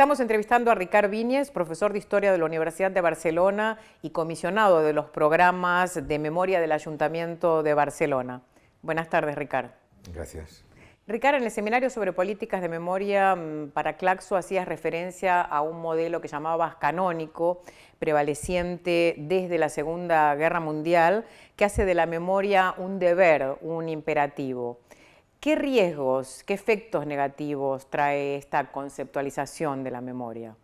Estamos entrevistando a Ricard Viñez, profesor de Historia de la Universidad de Barcelona y comisionado de los programas de memoria del Ayuntamiento de Barcelona. Buenas tardes, Ricard. Gracias. Ricard, en el seminario sobre políticas de memoria mm, para Claxo hacías referencia a un modelo que llamabas canónico, prevaleciente desde la Segunda Guerra Mundial, que hace de la memoria un deber, un imperativo. ¿Qué riesgos, qué efectos negativos trae esta conceptualización de la memoria?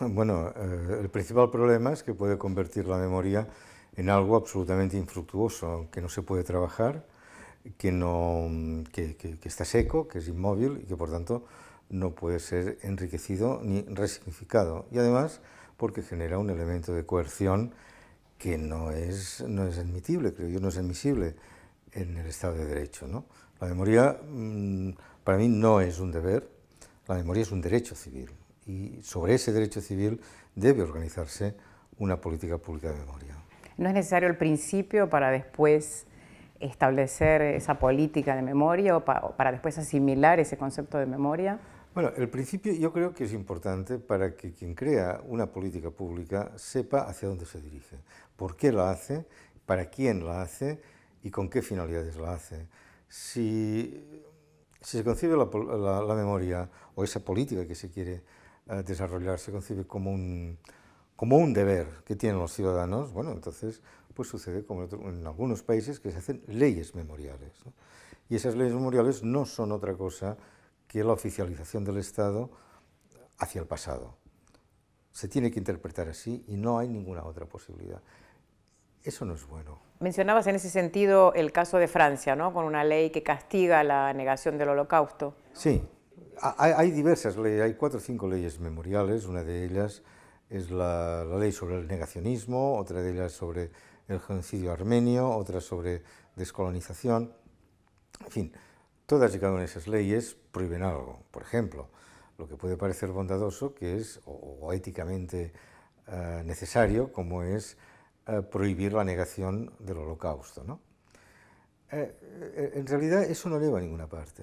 Bueno, eh, el principal problema es que puede convertir la memoria en algo absolutamente infructuoso, que no se puede trabajar, que, no, está seco, que es inmóvil y que por tanto no puede ser enriquecido ni resignificado. Y además porque genera un elemento de coerción que no es, no admitible, creo yo, no es admisible en el Estado de Derecho. La memoria mm, para mí no es un deber, la memoria es un derecho civil y sobre ese derecho civil debe organizarse una política pública de memoria. ¿No es necesario el principio para después establecer esa política de memoria o, para después asimilar ese concepto de memoria? Bueno, el principio yo creo que es importante para que quien crea una política pública sepa hacia dónde se dirige, por qué la hace, para quién la hace y con qué finalidades la hace si, se concibe la, memoria o esa política que se quiere eh, desarrollar, se concibe como un, como un deber que tienen los ciudadanos, bueno, entonces pues sucede como en, algunos países que se hacen leyes memoriales. Y esas leyes memoriales no son otra cosa que la oficialización del Estado hacia el pasado. Se tiene que interpretar así y no hay ninguna otra posibilidad. Eso no es bueno. Mencionabas en ese sentido el caso de Francia, ¿no? con una ley que castiga la negación del holocausto. Sí, hay, diversas leyes, hay cuatro o cinco leyes memoriales, una de ellas es la, ley sobre el negacionismo, otra de ellas sobre el genocidio armenio, otra sobre descolonización, en fin, todas y cada una de esas leyes prohíben algo, por ejemplo, lo que puede parecer bondadoso que es, o, éticamente eh, necesario, como es eh, prohibir la negación del holocausto. Eh, eh, en realidad eso no lleva a ninguna parte.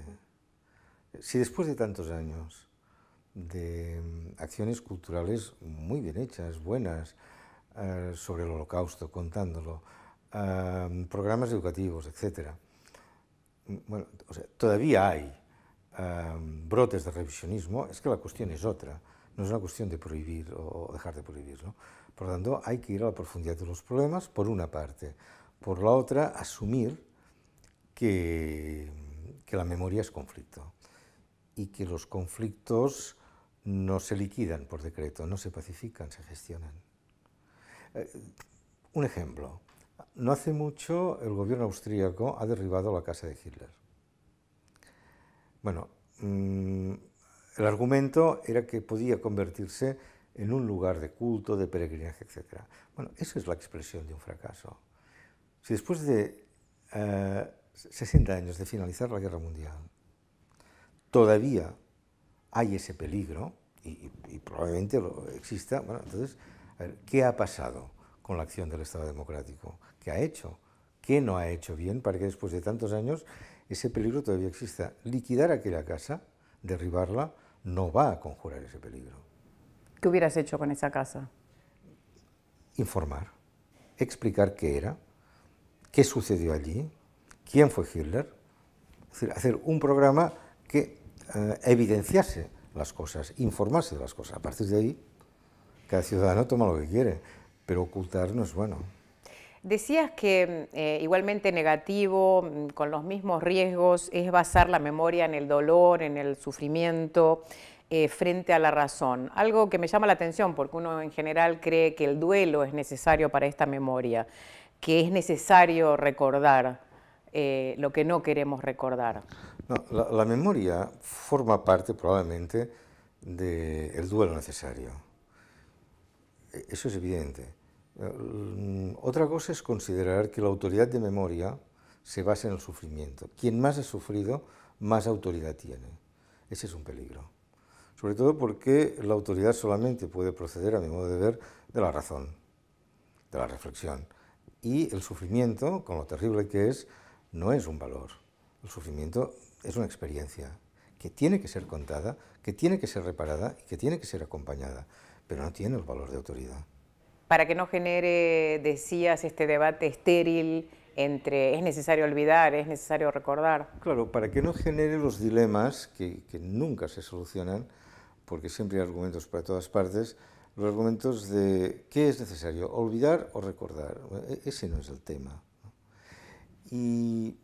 Si después de tantos años de mm, acciones culturales muy bien hechas, buenas, sobre el holocausto, contándolo, programas educativos, etc. Mm, todavía hay brotes de revisionismo, es que la cuestión es otra, no es una cuestión de prohibir o dejar de prohibir. Por lo tanto, hay que ir a la profundidad de los problemas, por una parte. Por la otra, asumir que, la memoria es conflicto y que los conflictos no se liquidan por decreto, no se pacifican, se gestionan. Eh, un ejemplo. No hace mucho el gobierno austríaco ha derribado la casa de Hitler. Bueno, mm, el argumento era que podía convertirse en un lugar de culto, de peregrinaje, etc. Bueno, eso es la expresión de un fracaso. Si después de 60 eh, años de finalizar la guerra mundial todavía hay ese peligro, y, probablemente lo exista, bueno, entonces, ¿qué ha pasado con la acción del Estado democrático? ¿Qué ha hecho? ¿Qué no ha hecho bien para que después de tantos años ese peligro todavía exista? Liquidar aquella casa, derribarla, no va a conjurar ese peligro. ¿Qué hubieras hecho con esa casa? Informar, explicar qué era, qué sucedió allí, quién fue Hitler, hacer un programa que eh, evidenciase las cosas, informarse de las cosas. A partir de ahí, cada ciudadano toma lo que quiere, pero ocultar no es bueno. Decías que eh, igualmente negativo, mm, con los mismos riesgos, es basar la memoria en el dolor, en el sufrimiento, eh, frente a la razón. Algo que me llama la atención porque uno en general cree que el duelo es necesario para esta memoria, que es necesario recordar eh, lo que no queremos recordar. la, memoria forma parte probablemente del duelo necesario. E, eso es evidente. Eh, otra cosa es considerar que la autoridad de memoria se basa en el sufrimiento. Quien más ha sufrido, más autoridad tiene. Ese es un peligro sobre todo porque la autoridad solamente puede proceder, a mi modo de ver, de la razón, de la reflexión. Y el sufrimiento, con lo terrible que es, no es un valor. El sufrimiento es una experiencia que tiene que ser contada, que tiene que ser reparada y que tiene que ser acompañada, pero no tiene el valor de autoridad. Para que no genere, decías, este debate estéril entre es necesario olvidar, es necesario recordar. Claro, para que no genere los dilemas que, que nunca se solucionan porque siempre hay argumentos para todas partes, los argumentos de qué es necesario, olvidar o recordar. E-, ese no es el tema. Y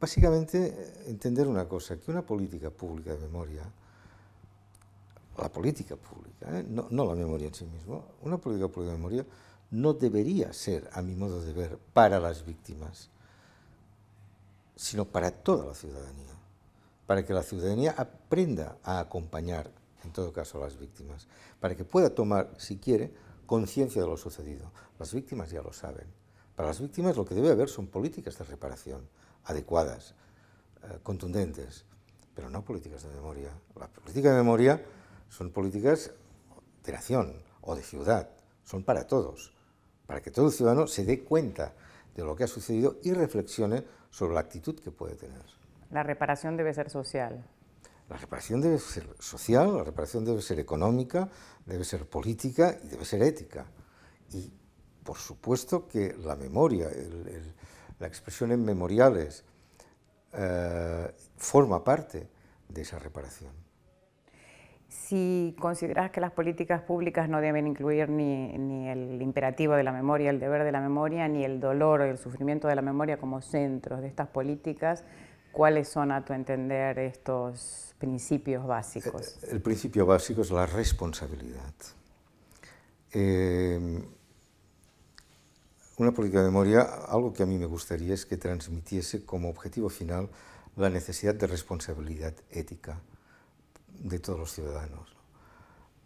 básicamente eh, entender una cosa, que una política pública de memoria, la política pública, ¿eh? no, la memoria en sí mismo, una política pública de memoria no debería ser, a mi modo de ver, para las víctimas, sino para toda la ciudadanía para que la ciudadanía aprenda a acompañar, en todo caso, a las víctimas, para que pueda tomar, si quiere, conciencia de lo sucedido. Las víctimas ya lo saben. Para las víctimas lo que debe haber son políticas de reparación adecuadas, eh, contundentes, pero no políticas de memoria. Las políticas de memoria son políticas de nación o de ciudad, son para todos, para que todo ciudadano se dé cuenta de lo que ha sucedido y reflexione sobre la actitud que puede tener. La reparación debe ser social. La reparación debe ser social, la reparación debe ser económica, debe ser política y debe ser ética. Y por supuesto que la memoria, la expresión en memoriales, eh, forma parte de esa reparación. Si consideras que las políticas públicas no deben incluir ni, ni, el imperativo de la memoria, el deber de la memoria, ni el dolor o el sufrimiento de la memoria como centros de estas políticas, ¿Cuáles son, a tu entender, estos principios básicos? Eh, el, principio básico es la responsabilidad. Eh, una política de memoria, algo que a mí me gustaría es que transmitiese como objetivo final la necesidad de responsabilidad ética de todos los ciudadanos.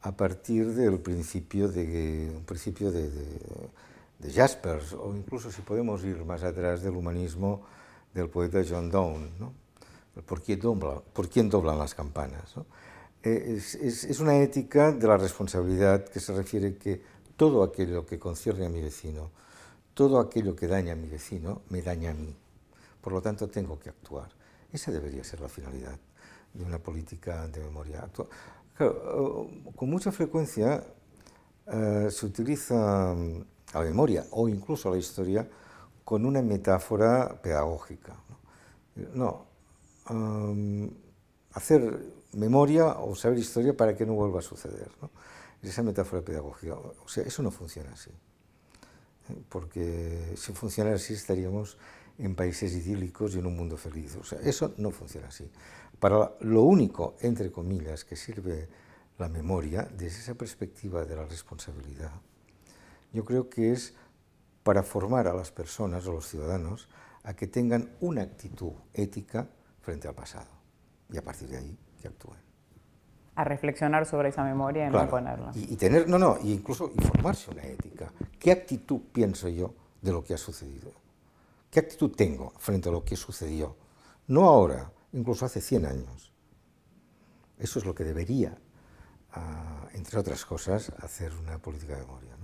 A partir del principio de, un principio de Jaspers, o incluso si podemos ir más atrás del humanismo, del poeta John Donne, ¿no? ¿Por, quién doblan las campanas? Eh, es, una ética de la responsabilidad que se refiere que todo aquello que concierne a mi vecino, todo aquello que daña a mi vecino, me daña a mí. Por lo tanto, tengo que actuar. Esa debería ser la finalidad de una política de memoria actual. Oh, con mucha frecuencia eh, se utiliza mm, la memoria o incluso la historia con una metáfora pedagógica. No, hacer memoria o saber historia para que no vuelva a suceder. Esa metáfora pedagógica. O sea, eso no funciona así. ¿eh? Porque si funcionara así estaríamos en países idílicos y en un mundo feliz. O sea, eso no funciona así. Para lo único, entre comillas, que sirve la memoria desde esa perspectiva de la responsabilidad, yo creo que es para formar a las personas o los ciudadanos a que tengan una actitud ética frente al pasado y a partir de ahí que actúen. A reflexionar sobre esa memoria y no ponerla. Y, tener, no, no, incluso informarse una ética. ¿Qué actitud pienso yo de lo que ha sucedido? ¿Qué actitud tengo frente a lo que sucedió? No ahora, incluso hace 100 años. Eso es lo que debería, ah, entre otras cosas, hacer una política de memoria.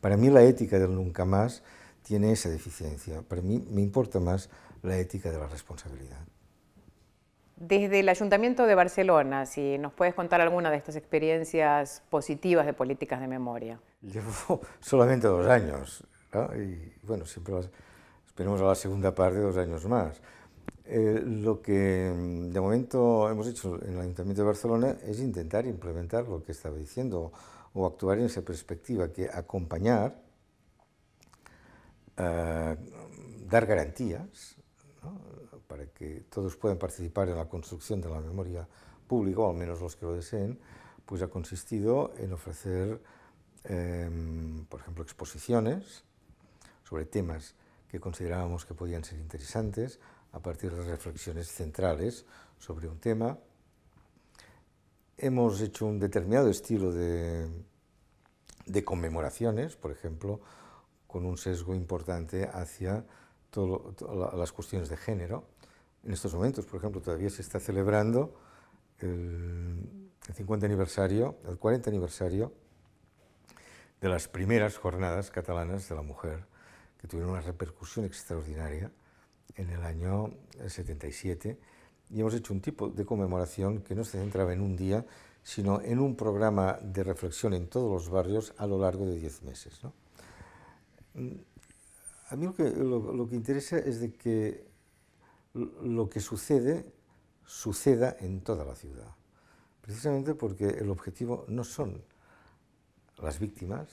Para mí la ética del nunca más tiene esa deficiencia. Para mí me importa más la ética de la responsabilidad. Desde el Ayuntamiento de Barcelona, si nos puedes contar alguna de estas experiencias positivas de políticas de memoria. Llevo solamente dos años, y bueno, siempre esperemos a la segunda parte dos años más. Eh, lo que mm, de momento hemos hecho en el Ayuntamiento de Barcelona es intentar implementar lo que estaba diciendo o actuar en esa perspectiva, que acompañar, eh, dar garantías para que todos puedan participar en la construcción de la memoria pública, o al menos los que lo deseen, pues ha consistido en ofrecer, em, por ejemplo, exposiciones sobre temas que considerábamos que podían ser interesantes a partir de reflexiones centrales sobre un tema, hemos hecho un determinado estilo de, conmemoraciones, por ejemplo, con un sesgo importante hacia las cuestiones de género. En estos momentos, por ejemplo, todavía se está celebrando el, el 50 aniversario, el 40 aniversario de las primeras jornadas catalanas de la mujer, que tuvieron una repercusión extraordinaria en el año 77 y hemos hecho un tipo de conmemoración que no se centraba en un día, sino en un programa de reflexión en todos los barrios a lo largo de 10 meses. Mm, a mí lo que, interesa es de que lo que sucede suceda en toda la ciudad, precisamente porque el objetivo no son las víctimas,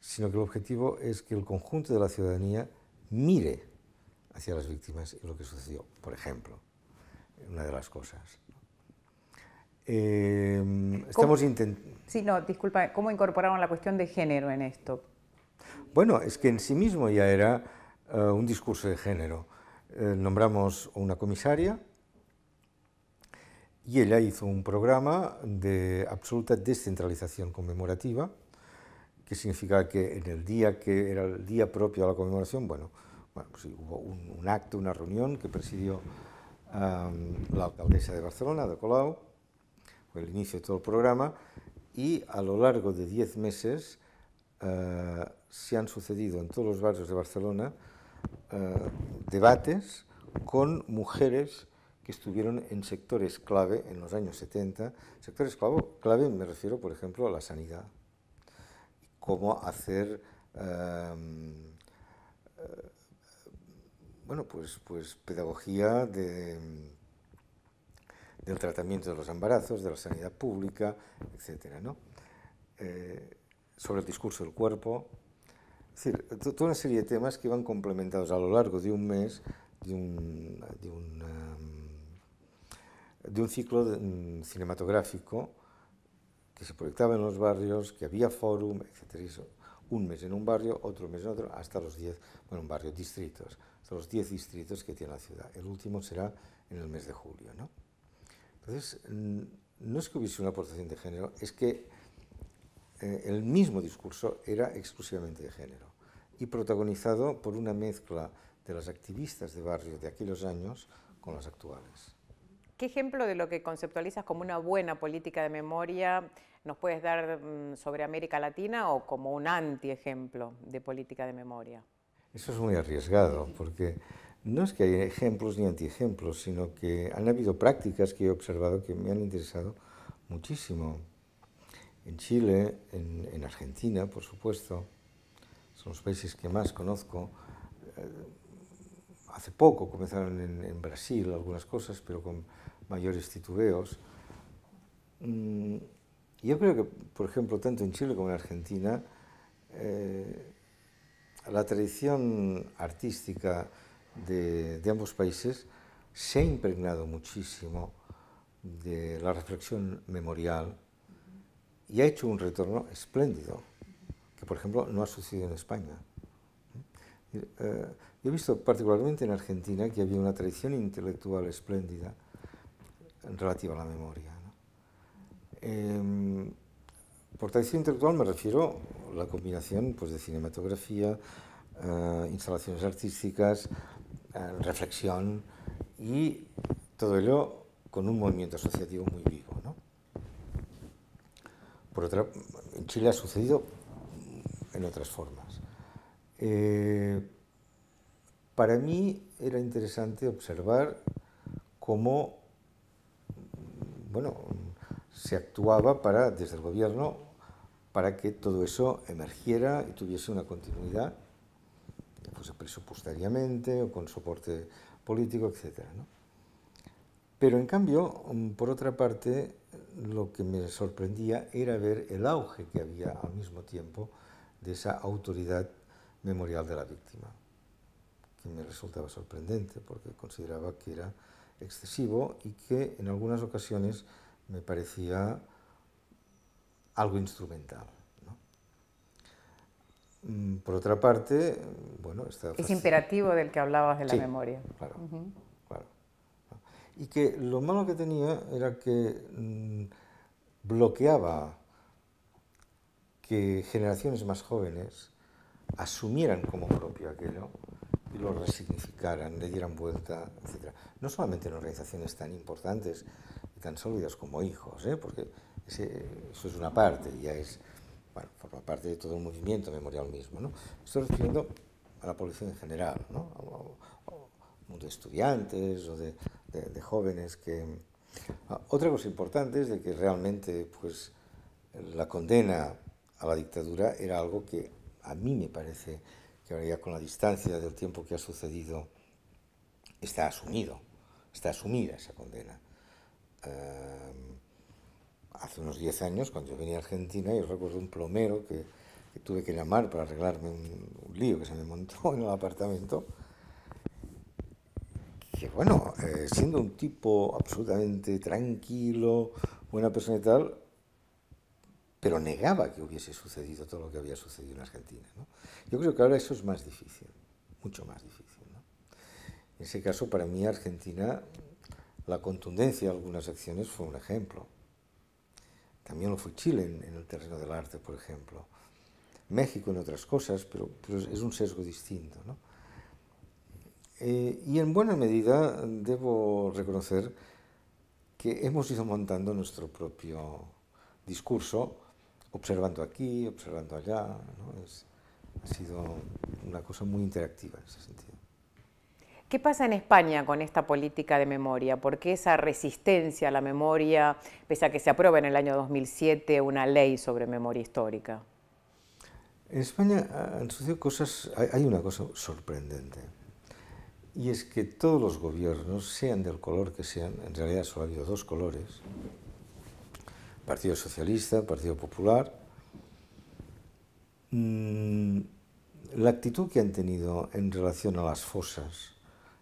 sino que el objetivo es que el conjunto de la ciudadanía mire hacia las víctimas y lo que sucedió, por ejemplo una de las cosas. Em, estamos intentando... Sí, no, disculpa, ¿cómo incorporaron la cuestión de género en esto? Bueno, es que en sí mismo ya era eh, un discurso de género. Eh, nombramos una comisaria y ella hizo un programa de absoluta descentralización conmemorativa, que significa que en el día que era el día propio a la conmemoración, bueno, bueno pues hubo un acto, una reunión que presidió la alcaldesa de Barcelona, de Colau, fue el inicio de todo el programa, y a lo largo de 10 meses eh, se han sucedido en todos los barrios de Barcelona eh, debates con mujeres que estuvieron en sectores clave en los años 70. Sectores clave, clave me refiero, por ejemplo, a la sanidad, cómo hacer em, bueno, pues, pues pedagogía del tratamiento de los embarazos, de la sanidad pública, etc. ¿no? Eh, sobre el discurso del cuerpo. Es decir, toda una serie de temas que iban complementados a lo largo de un mes, de un, de un, em, de un ciclo mm, cinematográfico que se proyectaba en los barrios, que había fórum, etc. Un mes en un barrio, otro mes en otro, hasta los 10, bueno, un barrios, distritos los 10 distritos que tiene la ciudad. El último será en el mes de julio. ¿no? Entonces, mm, no es que hubiese una aportación de género, es que eh, el mismo discurso era exclusivamente de género y protagonizado por una mezcla de las activistas de barrio de aquellos años con las actuales. ¿Qué ejemplo de lo que conceptualizas como una buena política de memoria nos puedes dar mm, sobre América Latina o como un anti ejemplo de política de memoria? Eso es muy arriesgado, porque no es que haya ejemplos ni antiejemplos, sino que han habido prácticas que he observado que me han interesado muchísimo. En Chile, en, Argentina, por supuesto, son los países que más conozco. Eh, hace poco comenzaron en, Brasil algunas cosas, pero con mayores titubeos. Mm, yo creo que, por ejemplo, tanto en Chile como en Argentina, eh, la tradición artística de, ambos países se ha impregnado muchísimo de la reflexión memorial y ha hecho un retorno espléndido, que por ejemplo no ha sucedido en España. ¿Eh? Eh, he visto particularmente en Argentina que había una tradición intelectual espléndida relativa a la memoria. Em, Portabilidad intelectual me refiero a la combinación pues, de cinematografía, eh, instalaciones artísticas, eh, reflexión y todo ello con un movimiento asociativo muy vivo. Por otra, en Chile ha sucedido en otras formas. Eh, para mí era interesante observar cómo, bueno, se actuaba para, desde el gobierno para que todo eso emergiera y tuviese una continuidad, ya fuese presupuestariamente o con soporte político, etc. Pero en cambio, mm, por otra parte, lo que me sorprendía era ver el auge que había al mismo tiempo de esa autoridad memorial de la víctima, que me resultaba sorprendente porque consideraba que era excesivo y que en algunas ocasiones me parecía algo instrumental. Mm, por otra parte, bueno, esta Es imperativo del que hablabas de la memoria. Claro, claro. Y que lo malo que tenía era que mm, bloqueaba que generaciones más jóvenes asumieran como propio aquello y lo resignificaran, le dieran vuelta, etc. No solamente en organizaciones tan importantes y tan sólidas como hijos, ¿eh? porque eso es una parte, ya es, bueno, forma parte de todo el movimiento memorial mismo. ¿no? Estoy refiriendo a la población en general, ¿no? O de estudiantes o de, de, jóvenes que... Ah, otra cosa importante es de que realmente pues, la condena a la dictadura era algo que a mí me parece que ahora ya con la distancia del tiempo que ha sucedido está asumido, está asumida esa condena. Eh, hace unos 10 años, cuando yo venía a Argentina, yo recuerdo un plomero que, tuve que llamar para arreglarme un, lío que se me montó en el apartamento, que bueno, eh, siendo un tipo absolutamente tranquilo, buena persona y tal, pero negaba que hubiese sucedido todo lo que había sucedido en Argentina. ¿no? Yo creo que ahora eso es más difícil, mucho más difícil. En ese caso, para mí, Argentina, la contundencia de algunas acciones fue un ejemplo. También lo fue Chile en, el terreno del arte, por ejemplo. México en otras cosas, pero, pero es un sesgo distinto. ¿no? Eh, y en buena medida debo reconocer que hemos ido montando nuestro propio discurso observando aquí, observando allá. ¿no? ha sido una cosa muy interactiva en ese sentido. ¿Qué pasa en España con esta política de memoria? ¿Por qué esa resistencia a la memoria, pese a que se aprueba en el año 2007 una ley sobre memoria histórica? En España ah, han sucedido cosas, hay una cosa sorprendente, y es que todos los gobiernos, sean del color que sean, en realidad solo ha habido dos colores, Partido Socialista, Partido Popular. Mm, la actitud que han tenido en relación a las fosas,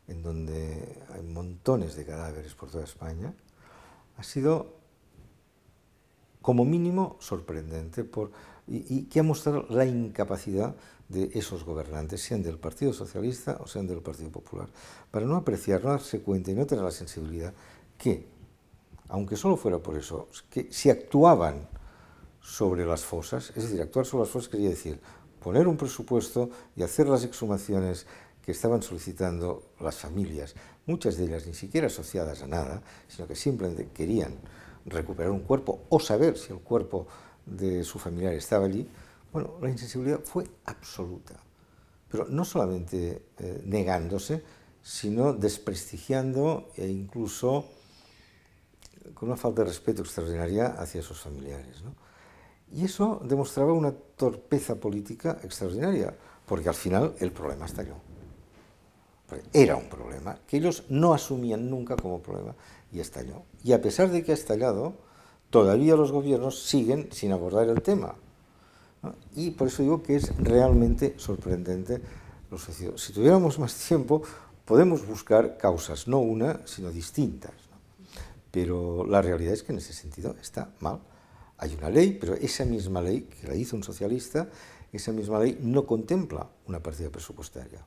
en donde hay montones de cadáveres por toda España, ha sido como mínimo sorprendente y, y, que ha mostrado la incapacidad de esos gobernantes, sean del Partido Socialista o sean del Partido Popular, para no apreciar, no darse cuenta y no tener la sensibilidad que aunque solo fuera por eso, que si actuaban sobre las fosas, es decir, actuar sobre las fosas quería decir poner un presupuesto y hacer las exhumaciones que estaban solicitando las familias, muchas de ellas ni siquiera asociadas a nada, sino que simplemente querían recuperar un cuerpo o saber si el cuerpo de su familiar estaba allí, bueno, la insensibilidad fue absoluta, pero no solamente eh, negándose, sino desprestigiando e incluso con una falta de respeto extraordinaria hacia sus familiares. Y eso demostraba una torpeza política extraordinaria, porque al final el problema estalló. Era un problema que ellos no asumían nunca como problema y estalló. Y a pesar de que ha estallado, todavía los gobiernos siguen sin abordar el tema. Y por eso digo que es realmente sorprendente lo sucedido. Si tuviéramos más tiempo, podemos buscar causas, no una, sino distintas. Pero la realidad es que en ese sentido está mal. Hay una ley, pero esa misma ley que la hizo un socialista, esa misma ley no contempla una partida presupuestaria.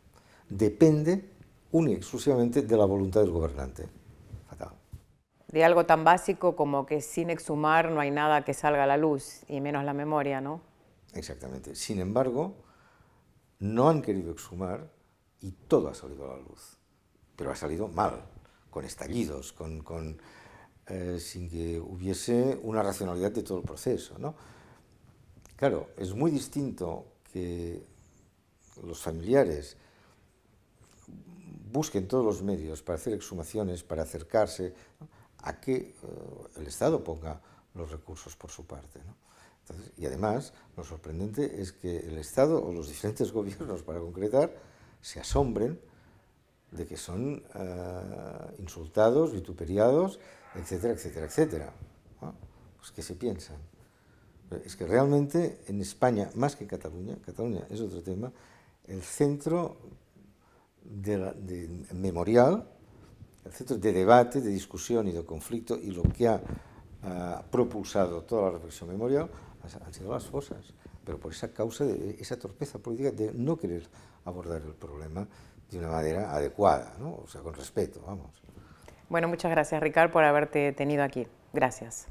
Depende única exclusivamente de la voluntad del gobernante. Fatal. De algo tan básico como que sin exhumar no hay nada que salga a la luz, y menos la memoria, ¿no? Exactamente. Sin embargo, no han querido exhumar y todo ha salido a la luz. Pero ha salido mal, con estallidos, con eh, sin que hubiese una racionalidad de todo el proceso. ¿no? Claro, es muy distinto que los familiares busquen todos los medios para hacer exhumaciones, para acercarse, a que eh, el Estado ponga los recursos por su parte. ¿no? y además, lo sorprendente es que el Estado o los diferentes gobiernos, para concretar, se asombren de que son eh, insultados, vituperiados etcétera, etcétera, etcétera. ¿no? Pues que se piensan. es que realmente en España, más que en Cataluña, Cataluña es otro tema, el centro de, memorial, el centro de debate, de discusión y de conflicto y lo que ha propulsado toda la reflexión memorial han sido las fosas, pero por esa causa de esa torpeza política de no querer abordar el problema de una manera adecuada, ¿no? o sea, con respeto, vamos. Bueno, muchas gracias Ricardo por haberte tenido aquí. Gracias.